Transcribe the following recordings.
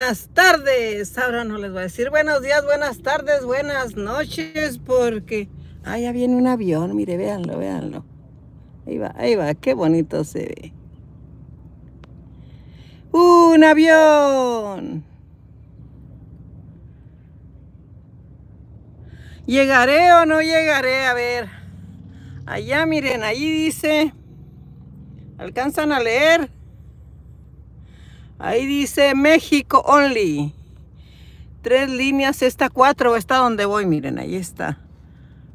Buenas tardes, ahora no les voy a decir buenos días, buenas tardes, buenas noches, porque allá ya viene un avión, mire, véanlo, véanlo. Ahí va, ahí va, qué bonito se ve. ¡Un avión! ¿Llegaré o no llegaré? A ver. Allá, miren, ahí dice. ¿Alcanzan a leer? Ahí dice México Only. Tres líneas, esta cuatro, está donde voy, miren, ahí está.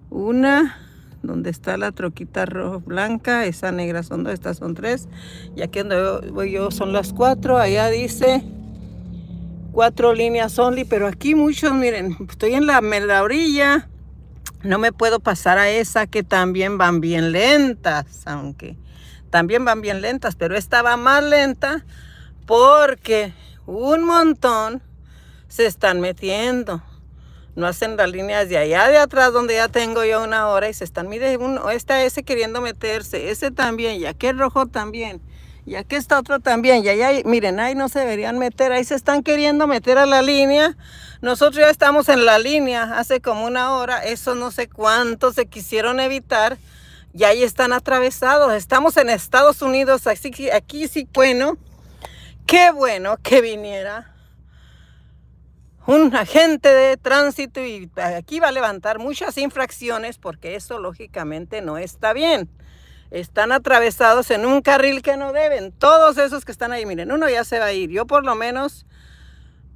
Una, donde está la troquita roja blanca, esa negra son dos, estas son tres. Y aquí donde voy yo son las cuatro, allá dice cuatro líneas only, pero aquí muchos, miren, estoy en la, en orilla. No me puedo pasar a esa que también van bien lentas, aunque también van bien lentas, pero esta va más lenta porque un montón se están metiendo. No hacen las líneas de allá de atrás donde ya tengo yo una hora y se están, midiendo. uno, está ese queriendo meterse, ese también, y aquel rojo también, y aquí está otro también, y allá, miren, ahí no se deberían meter, ahí se están queriendo meter a la línea. Nosotros ya estamos en la línea hace como una hora, eso no sé cuánto se quisieron evitar, y ahí están atravesados. Estamos en Estados Unidos, así que aquí sí, bueno, qué bueno que viniera un agente de tránsito y aquí va a levantar muchas infracciones porque eso lógicamente no está bien. Están atravesados en un carril que no deben. Todos esos que están ahí, miren, uno ya se va a ir. Yo por lo menos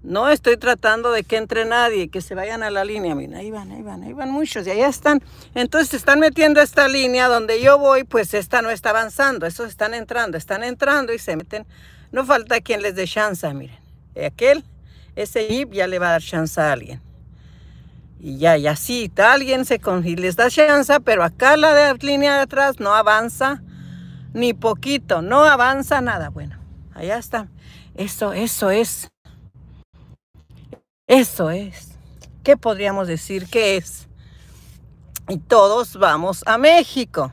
no estoy tratando de que entre nadie, que se vayan a la línea. Miren, ahí van, ahí van, ahí van muchos y allá están. Entonces están metiendo esta línea donde yo voy, pues esta no está avanzando. Esos están entrando, están entrando y se meten no falta quien les dé chance, miren. Aquel, ese jeep ya le va a dar chance a alguien. Y ya, ya así, alguien se con, les da chance, pero acá la de, línea de atrás no avanza ni poquito, no avanza nada. Bueno, allá está. Eso, eso es. Eso es. ¿Qué podríamos decir que es? Y todos vamos a México.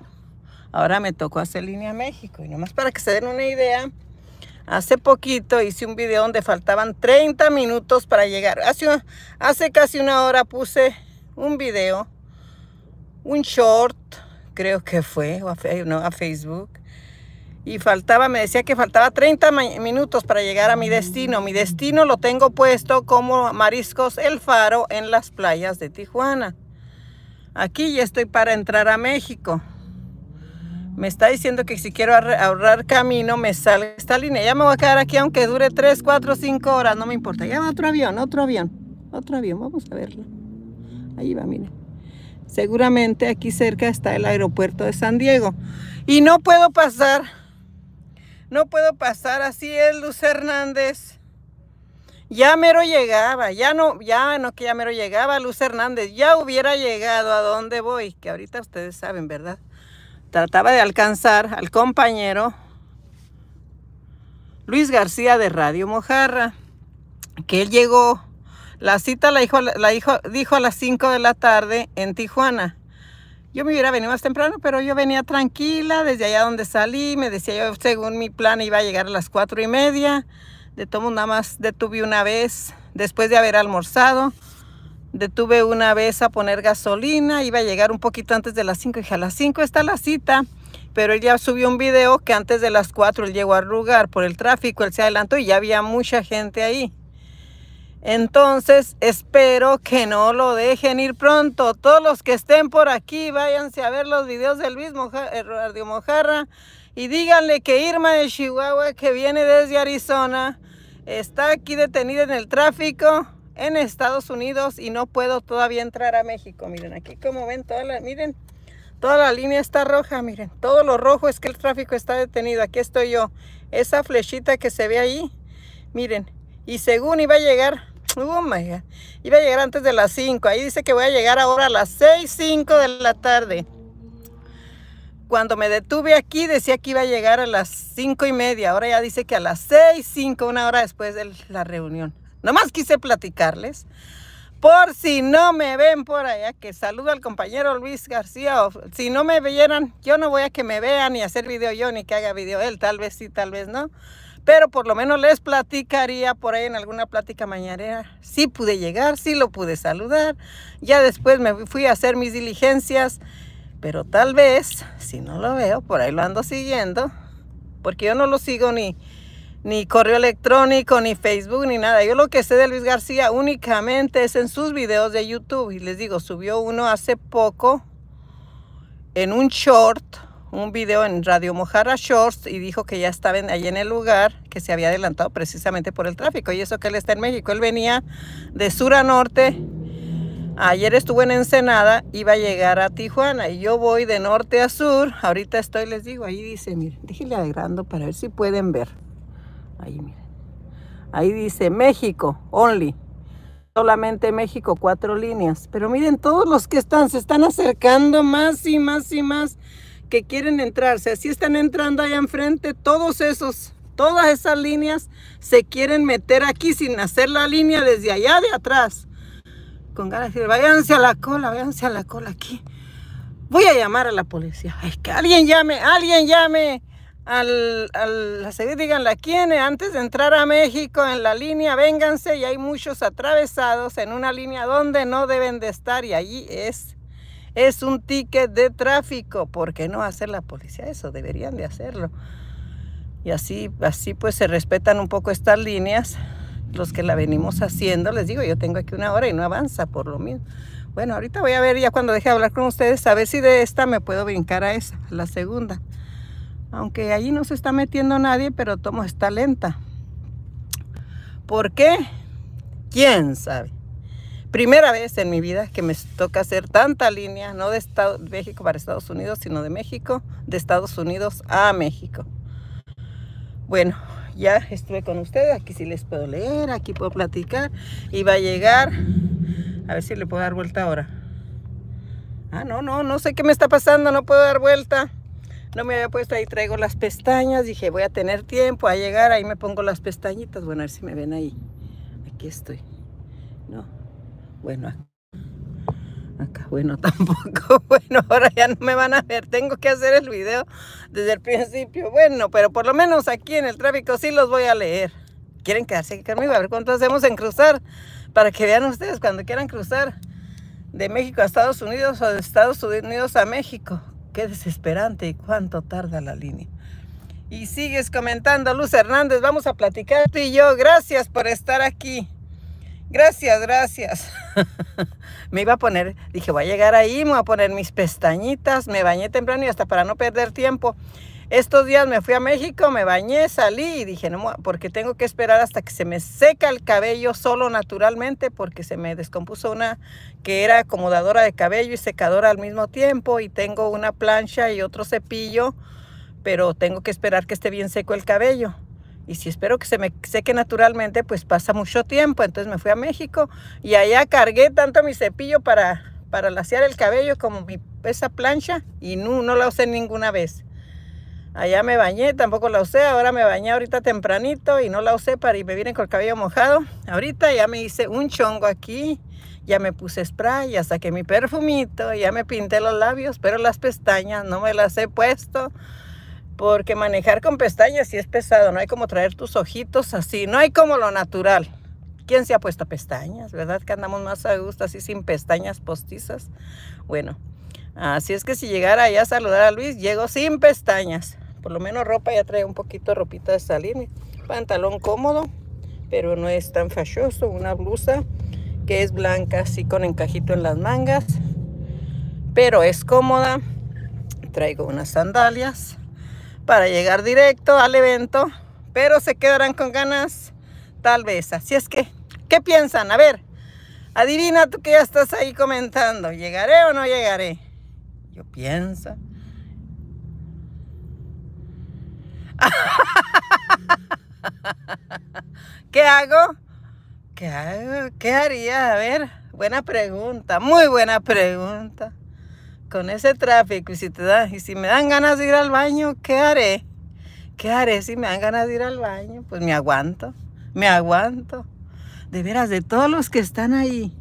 Ahora me tocó hacer línea a México. Y nomás para que se den una idea, Hace poquito hice un video donde faltaban 30 minutos para llegar. Hace, casi una hora puse un video, un short, creo que fue, o a, a Facebook. Y faltaba, me decía que faltaba 30 minutos para llegar a mi destino. Mi destino lo tengo puesto como Mariscos El Faro en las playas de Tijuana. Aquí ya estoy para entrar a México me está diciendo que si quiero ahorrar camino, me sale esta línea. Ya me voy a quedar aquí aunque dure 3, 4, 5 horas, no me importa. Ya va otro avión, otro avión, otro avión, vamos a verlo. Ahí va, miren. Seguramente aquí cerca está el aeropuerto de San Diego. Y no puedo pasar, no puedo pasar, así es Luz Hernández. Ya mero llegaba, ya no, ya no que ya mero llegaba Luz Hernández, ya hubiera llegado a donde voy, que ahorita ustedes saben, ¿verdad? trataba de alcanzar al compañero Luis García de Radio Mojarra, que él llegó, la cita la, dijo, la dijo, a las 5 de la tarde en Tijuana. Yo me hubiera venido más temprano, pero yo venía tranquila desde allá donde salí. Me decía yo, según mi plan, iba a llegar a las cuatro y media. De todo nada más detuve una vez después de haber almorzado detuve una vez a poner gasolina, iba a llegar un poquito antes de las 5, dije a las 5 está la cita, pero él ya subió un video que antes de las 4 él llegó al lugar por el tráfico, él se adelantó y ya había mucha gente ahí. Entonces espero que no lo dejen ir pronto. Todos los que estén por aquí, váyanse a ver los videos del mismo Radio Mojarra y díganle que Irma de Chihuahua, que viene desde Arizona, está aquí detenida en el tráfico en Estados Unidos y no puedo todavía entrar a México. Miren, aquí como ven, toda la, miren, toda la línea está roja, miren. Todo lo rojo es que el tráfico está detenido. Aquí estoy yo. Esa flechita que se ve ahí, miren. Y según iba a llegar, oh my iba a llegar antes de las 5. Ahí dice que voy a llegar ahora a las 6, 5 de la tarde. Cuando me detuve aquí decía que iba a llegar a las 5 y media. Ahora ya dice que a las 6, 5, una hora después de la reunión. Nomás quise platicarles. Por si no me ven por allá, que saludo al compañero Luis García. si no me vieran, yo no voy a que me vean ni hacer video yo, ni que haga video él. Tal vez sí, tal vez no. Pero por lo menos les platicaría por ahí en alguna plática mañanera. Sí pude llegar, sí lo pude saludar. Ya después me fui a hacer mis diligencias. Pero tal vez, si no lo veo, por ahí lo ando siguiendo. Porque yo no lo sigo ni, ni correo electrónico, ni Facebook, ni nada. Yo lo que sé de Luis García únicamente es en sus videos de YouTube. Y les digo, subió uno hace poco en un short, un video en Radio Mojara Shorts, y dijo que ya estaba ahí allí en el lugar, que se había adelantado precisamente por el tráfico. Y eso que él está en México. Él venía de sur a norte. Ayer estuvo en Ensenada, iba a llegar a Tijuana y yo voy de norte a sur. Ahorita estoy, les digo, ahí dice, miren, déjenle agrando para ver si pueden ver. Ahí miren. Ahí dice México, only. Solamente México, cuatro líneas. Pero miren, todos los que están, se están acercando más y más y más que quieren entrarse. Así están entrando allá enfrente todos esos todas esas líneas se quieren meter aquí sin hacer la línea desde allá de atrás. Con ganas de decir, váyanse a la cola, váyanse a la cola aquí. Voy a llamar a la policía. es que alguien llame, alguien llame al, al digan la quién, antes de entrar a México en la línea, vénganse y hay muchos atravesados en una línea donde no deben de estar y allí es, es un ticket de tráfico. ¿Por qué no hacer la policía eso? Deberían de hacerlo. Y así, así pues se respetan un poco estas líneas, los que la venimos haciendo. Les digo, yo tengo aquí una hora y no avanza por lo mismo. Bueno, ahorita voy a ver ya cuando deje de hablar con ustedes, a ver si de esta me puedo brincar a esa, la segunda. Aunque allí no se está metiendo nadie, pero tomo está lenta. ¿Por qué? ¿Quién sabe? Primera vez en mi vida que me toca hacer tanta línea, no de Estado, México para Estados Unidos, sino de México, de Estados Unidos a México. Bueno, ya estuve con ustedes, aquí sí les puedo leer, aquí puedo platicar y va a llegar, a ver si le puedo dar vuelta ahora. Ah, no, no, no sé qué me está pasando, no puedo dar vuelta no me había puesto ahí, traigo las pestañas, dije voy a tener tiempo a llegar, ahí me pongo las pestañitas, bueno, a ver si me ven ahí, aquí estoy, ¿no? Bueno, acá, acá bueno, tampoco, bueno, ahora ya no me van a ver, tengo que hacer el video desde el principio, bueno, pero por lo menos aquí en el tráfico sí los voy a leer. ¿Quieren quedarse aquí conmigo? A ver cuánto hacemos en cruzar, para que vean ustedes cuando quieran cruzar de México a Estados Unidos o de Estados Unidos a México. Qué desesperante y cuánto tarda la línea. Y sigues comentando, Luz Hernández, vamos a platicar tú y yo. Gracias por estar aquí. Gracias, gracias. me iba a poner, dije, voy a llegar ahí, me voy a poner mis pestañitas, me bañé temprano y hasta para no perder tiempo. Estos días me fui a México, me bañé, salí y dije, no, porque tengo que esperar hasta que se me seca el cabello solo naturalmente, porque se me descompuso una que era acomodadora de cabello y secadora al mismo tiempo y tengo una plancha y otro cepillo, pero tengo que esperar que esté bien seco el cabello. Y si espero que se me seque naturalmente, pues pasa mucho tiempo. Entonces me fui a México y allá cargué tanto mi cepillo para, para lasear el cabello como mi, esa plancha y no, no la usé ninguna vez. Allá me bañé, tampoco la usé. Ahora me bañé ahorita tempranito y no la usé para y me vienen con el cabello mojado. Ahorita ya me hice un chongo aquí. Ya me puse spray, ya saqué mi perfumito, ya me pinté los labios, pero las pestañas no me las he puesto. Porque manejar con pestañas sí es pesado. No hay como traer tus ojitos así. No hay como lo natural. ¿Quién se ha puesto pestañas? ¿Verdad que andamos más a gusto así sin pestañas postizas? Bueno, así es que si llegara allá a saludar a Luis, llego sin pestañas por lo menos ropa ya trae un poquito de ropita de salir, pantalón cómodo, pero no es tan falloso, una blusa que es blanca así con encajito en las mangas, pero es cómoda, traigo unas sandalias para llegar directo al evento, pero se quedarán con ganas tal vez, así es que, ¿qué piensan? A ver, adivina tú que ya estás ahí comentando, ¿llegaré o no llegaré? Yo pienso. ¿Qué hago? ¿Qué hago? ¿Qué haría? A ver, buena pregunta, muy buena pregunta. Con ese tráfico y si, te y si me dan ganas de ir al baño, ¿qué haré? ¿Qué haré si me dan ganas de ir al baño? Pues me aguanto, me aguanto. De veras, de todos los que están ahí,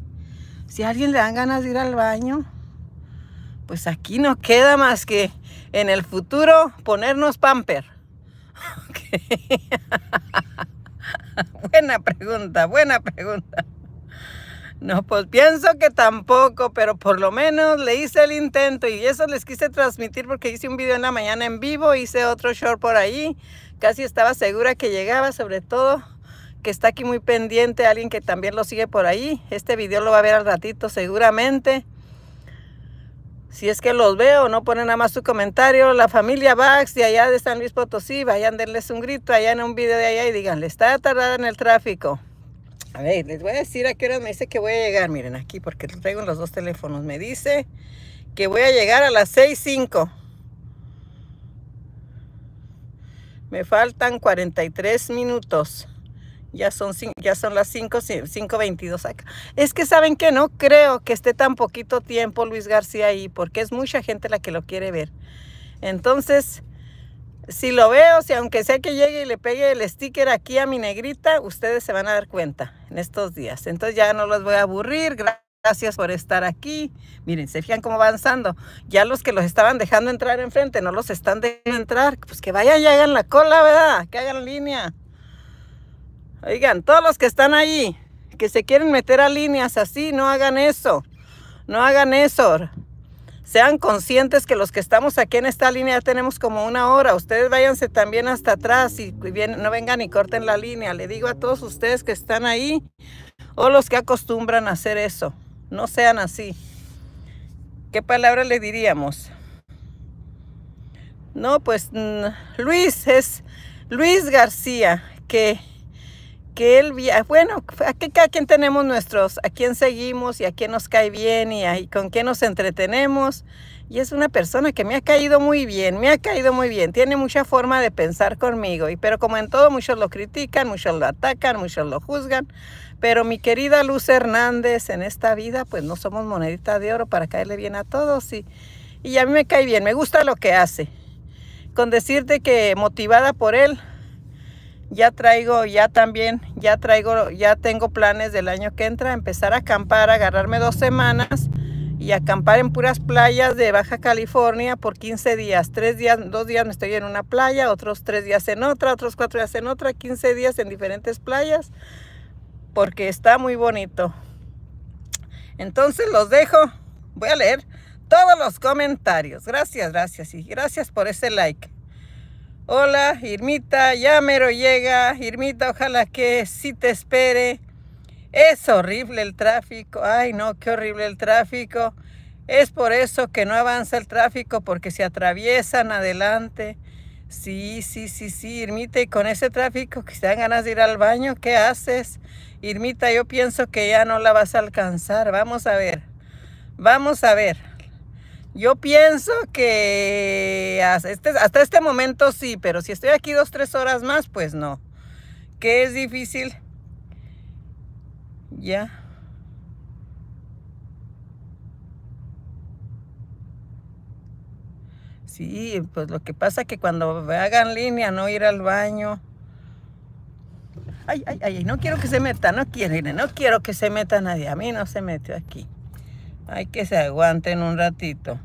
si a alguien le dan ganas de ir al baño, pues aquí no queda más que en el futuro ponernos pamper. buena pregunta, buena pregunta. No, pues pienso que tampoco, pero por lo menos le hice el intento y eso les quise transmitir porque hice un video en la mañana en vivo, hice otro short por ahí casi estaba segura que llegaba, sobre todo que está aquí muy pendiente alguien que también lo sigue por ahí. Este video lo va a ver al ratito seguramente. Si es que los veo, no ponen nada más su comentario. La familia Bax de allá de San Luis Potosí, vayan, denles un grito allá en un video de allá y díganle, está tardada en el tráfico. A ver, les voy a decir a qué hora me dice que voy a llegar. Miren, aquí, porque traigo los dos teléfonos. Me dice que voy a llegar a las 6.05. Me faltan 43 minutos ya son, ya son las 5, 5.22 acá. Es que saben que no creo que esté tan poquito tiempo Luis García ahí, porque es mucha gente la que lo quiere ver. Entonces, si lo veo, si aunque sea que llegue y le pegue el sticker aquí a mi negrita, ustedes se van a dar cuenta en estos días. Entonces ya no los voy a aburrir. Gracias por estar aquí. Miren, se fijan cómo avanzando. Ya los que los estaban dejando entrar enfrente, no los están dejando entrar. Pues que vayan y hagan la cola, ¿verdad? Que hagan línea. Oigan, todos los que están ahí, que se quieren meter a líneas así, no hagan eso. No hagan eso. Sean conscientes que los que estamos aquí en esta línea ya tenemos como una hora. Ustedes váyanse también hasta atrás y no vengan y corten la línea. Le digo a todos ustedes que están ahí o los que acostumbran a hacer eso. No sean así. ¿Qué palabra le diríamos? No, pues Luis es Luis García, que que él, ah, bueno, a quien tenemos nuestros, a quién seguimos y a quién nos cae bien y, con quién nos entretenemos. Y es una persona que me ha caído muy bien, me ha caído muy bien, tiene mucha forma de pensar conmigo, y, pero como en todo muchos lo critican, muchos lo atacan, muchos lo juzgan, pero mi querida Luz Hernández, en esta vida pues no somos monedita de oro para caerle bien a todos y, y a mí me cae bien, me gusta lo que hace. Con decirte que motivada por él, ya traigo, ya también, ya traigo, ya tengo planes del año que entra, empezar a acampar, agarrarme dos semanas y acampar en puras playas de Baja California por 15 días. Tres días, dos días me estoy en una playa, otros tres días en otra, otros cuatro días en otra, 15 días en diferentes playas, porque está muy bonito. Entonces los dejo, voy a leer todos los comentarios. Gracias, gracias y gracias por ese like. Hola, Irmita, ya mero llega. Irmita, ojalá que sí te espere. Es horrible el tráfico. Ay, no, qué horrible el tráfico. Es por eso que no avanza el tráfico, porque se atraviesan adelante. Sí, sí, sí, sí, Irmita, y con ese tráfico que se dan ganas de ir al baño, ¿qué haces? Irmita, yo pienso que ya no la vas a alcanzar. Vamos a ver. Vamos a ver. Yo pienso que este, hasta este, momento sí, pero si estoy aquí dos, tres horas más, pues no. Que es difícil. Ya. Sí, pues lo que pasa es que cuando hagan línea, no ir al baño. Ay, ay, ay, no quiero que se meta, no no quiero que se meta nadie. A mí no se mete aquí. Hay que se aguanten un ratito.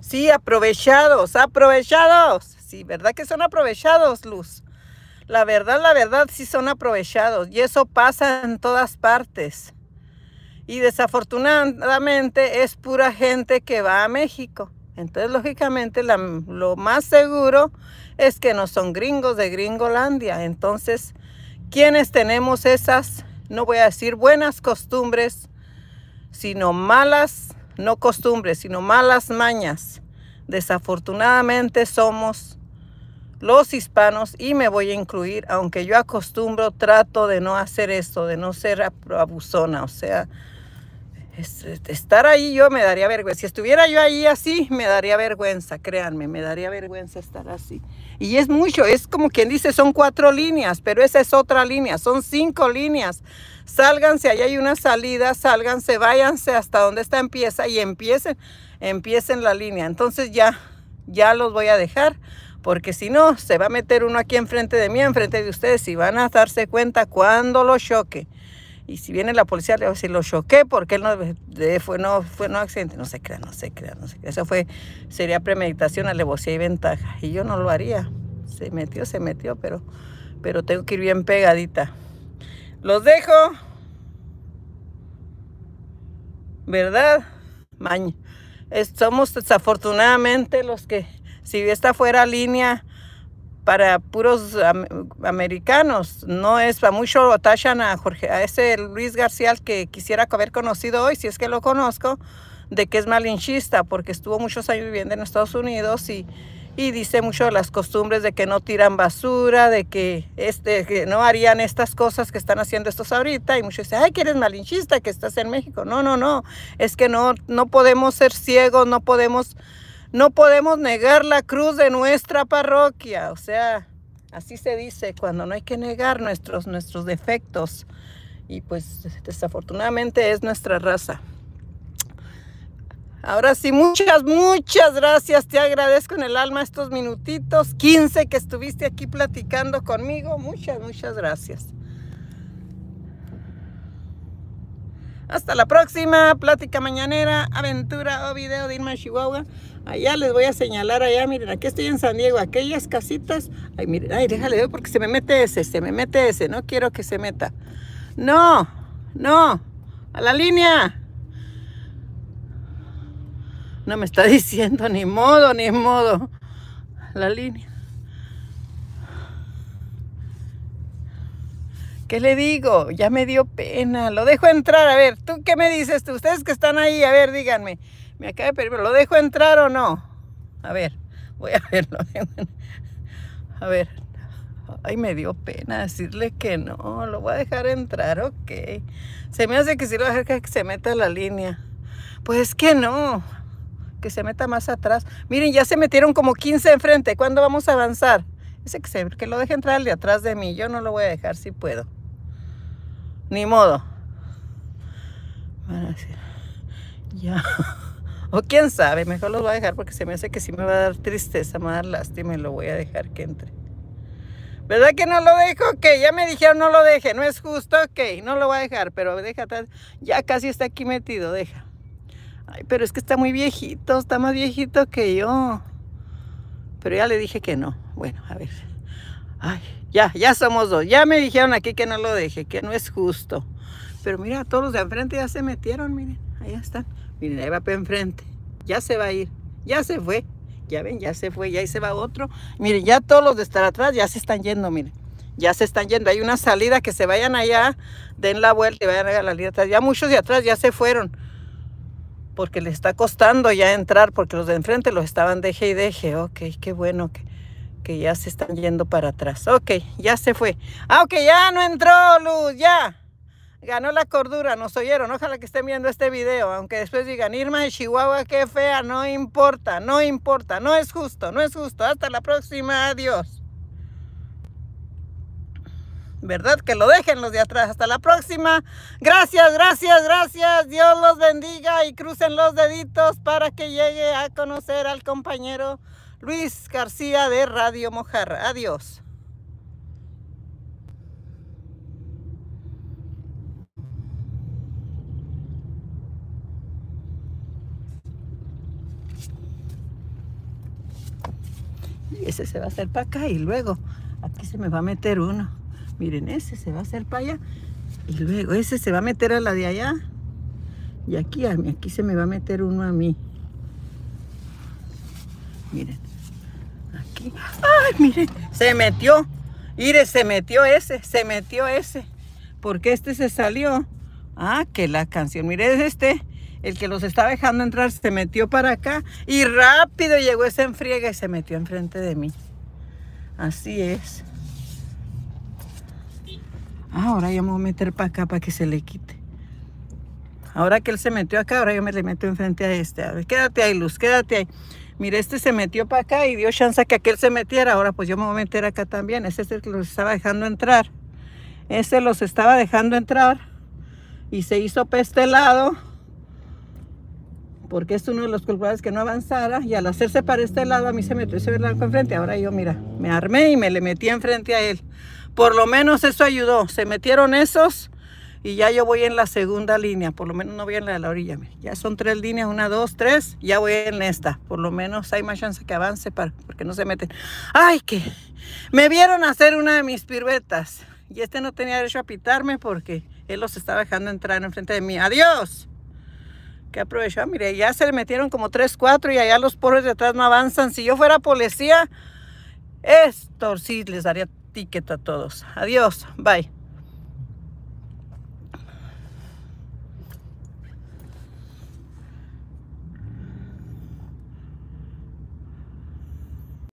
Sí, aprovechados, aprovechados. Sí, ¿verdad que son aprovechados, Luz? La verdad, la verdad, sí son aprovechados. Y eso pasa en todas partes. Y desafortunadamente es pura gente que va a México. Entonces, lógicamente, lo más seguro es que no son gringos de Gringolandia. Entonces, ¿quiénes tenemos esas no voy a decir buenas costumbres, sino malas, no costumbres, sino malas mañas. Desafortunadamente somos los hispanos y me voy a incluir, aunque yo acostumbro, trato de no hacer esto, de no ser abusona, o sea, estar ahí yo me daría vergüenza. Si estuviera yo ahí así, me daría vergüenza, créanme, me daría vergüenza estar así. Y es mucho, es como quien dice, son cuatro líneas, pero esa es otra línea, son cinco líneas. Sálganse, ahí hay una salida, sálganse, váyanse hasta donde está empieza y empiecen, empiecen la línea. Entonces ya, ya los voy a dejar porque si no, se va a meter uno aquí enfrente de mí, enfrente de ustedes, y van a darse cuenta cuando lo choque. Y si viene la policía, le va a decir, lo choqué porque él no fue, no, fue no accidente. No se crea, no se crea, no se crea. Eso fue, sería premeditación, alevosía y ventaja. Y yo no lo haría. Se metió, se metió, pero, pero tengo que ir bien pegadita. Los dejo. ¿Verdad? Maña. somos desafortunadamente los que, si esta fuera línea, para puros americanos. No es para mucho tachan a Jorge, a ese Luis García que quisiera haber conocido hoy, si es que lo conozco, de que es malinchista, porque estuvo muchos años viviendo en Estados Unidos y, y dice mucho de las costumbres de que no tiran basura, de que, este, que no harían estas cosas que están haciendo estos ahorita. Y muchos dicen, ay, que eres malinchista, que estás en México. No, no, no. Es que no, no podemos ser ciegos, no podemos no podemos negar la cruz de nuestra parroquia. O sea, así se dice, cuando no hay que negar nuestros, nuestros defectos. Y pues desafortunadamente es nuestra raza. Ahora sí, muchas, muchas gracias. Te agradezco en el alma estos minutitos, 15 que estuviste aquí platicando conmigo. Muchas, muchas gracias. Hasta la próxima, plática mañanera, aventura o video de Irma Chihuahua. Allá les voy a señalar, allá, miren, aquí estoy en San Diego, aquellas casitas. Ay, miren, ay, déjale porque se me mete ese, se me mete ese, no quiero que se meta. No, no, a la línea. No me está diciendo ni modo, ni modo. La línea. ¿Qué le digo? Ya me dio pena. Lo dejo entrar. A ver, ¿tú qué me dices? Tú? Ustedes que están ahí, a ver, díganme. Me acaba de pedir, ¿lo dejo entrar o no? A ver, voy a verlo. A ver. Ay, me dio pena decirle que no. Lo voy a dejar entrar, ok. Se me hace que si lo deja que se meta la línea. Pues que no. Que se meta más atrás. Miren, ya se metieron como 15 enfrente. ¿Cuándo vamos a avanzar? Ese que, que lo deje entrar de atrás de mí. Yo no lo voy a dejar si puedo. Ni modo. ya. O quién sabe, mejor los voy a dejar porque se me hace que sí me va a dar tristeza, me va a dar lástima y lo voy a dejar que entre. ¿Verdad que no lo dejo? Ok, ya me dijeron no lo deje, no es justo, ok, no lo voy a dejar, pero deja Ya casi está aquí metido, deja. Ay, pero es que está muy viejito, está más viejito que yo. Pero ya le dije que no. Bueno, a ver. Ay. Ya, ya somos dos. Ya me dijeron aquí que no lo deje, que no es justo. Pero mira, todos los de enfrente ya se metieron, miren. Ahí están. Miren, ahí va para enfrente. Ya se va a ir. Ya se fue. Ya ven, ya se fue. Y ahí se va otro. Miren, ya todos los de estar atrás ya se están yendo, miren. Ya se están yendo. Hay una salida que se vayan allá, den la vuelta y vayan a la línea atrás. Ya muchos de atrás ya se fueron. Porque les está costando ya entrar, porque los de enfrente los estaban deje y deje. Ok, qué bueno que que ya se están yendo para atrás. Ok, ya se fue. Ah, ok, ya no entró luz, ya. Ganó la cordura, nos oyeron. Ojalá que estén viendo este video, aunque después digan, Irma de Chihuahua, qué fea, no importa, no importa, no es justo, no es justo. Hasta la próxima, adiós. ¿Verdad? Que lo dejen los de atrás. Hasta la próxima. Gracias, gracias, gracias. Dios los bendiga y crucen los deditos para que llegue a conocer al compañero Luis García de Radio Mojarra. Adiós. Y ese se va a hacer para acá y luego aquí se me va a meter uno. Miren, ese se va a hacer para allá y luego ese se va a meter a la de allá. Y aquí, a mí aquí se me va a meter uno a mí. Miren mire, se metió. Mire, se metió ese, se metió ese. Porque este se salió. Ah, que la canción. Mire, es este. El que los está dejando entrar se metió para acá. Y rápido llegó ese enfriega y se metió enfrente de mí. Así es. Ahora yo me voy a meter para acá para que se le quite. Ahora que él se metió acá, ahora yo me le meto enfrente a este. A ver, quédate ahí, Luz, quédate ahí. Mira, este se metió para acá y dio chance a que aquel se metiera. Ahora pues yo me voy a meter acá también. Este es el que los estaba dejando entrar. Este los estaba dejando entrar y se hizo para este lado porque es uno de los culpables que no avanzara y al hacerse para este lado a mí se metió ese blanco enfrente. Ahora yo, mira, me armé y me le metí enfrente a él. Por lo menos eso ayudó. Se metieron esos y ya yo voy en la segunda línea, por lo menos no voy en la de la orilla. Ya son tres líneas, una, dos, tres, ya voy en esta. Por lo menos hay más chance que avance para, porque no se meten. Ay, que me vieron hacer una de mis piruetas y este no tenía derecho a pitarme porque él los estaba dejando entrar enfrente de mí. ¡Adiós! Que aprovechó, mire, ya se le metieron como tres, cuatro y allá los porros de atrás no avanzan. Si yo fuera policía, esto sí les daría ticket a todos. Adiós, bye.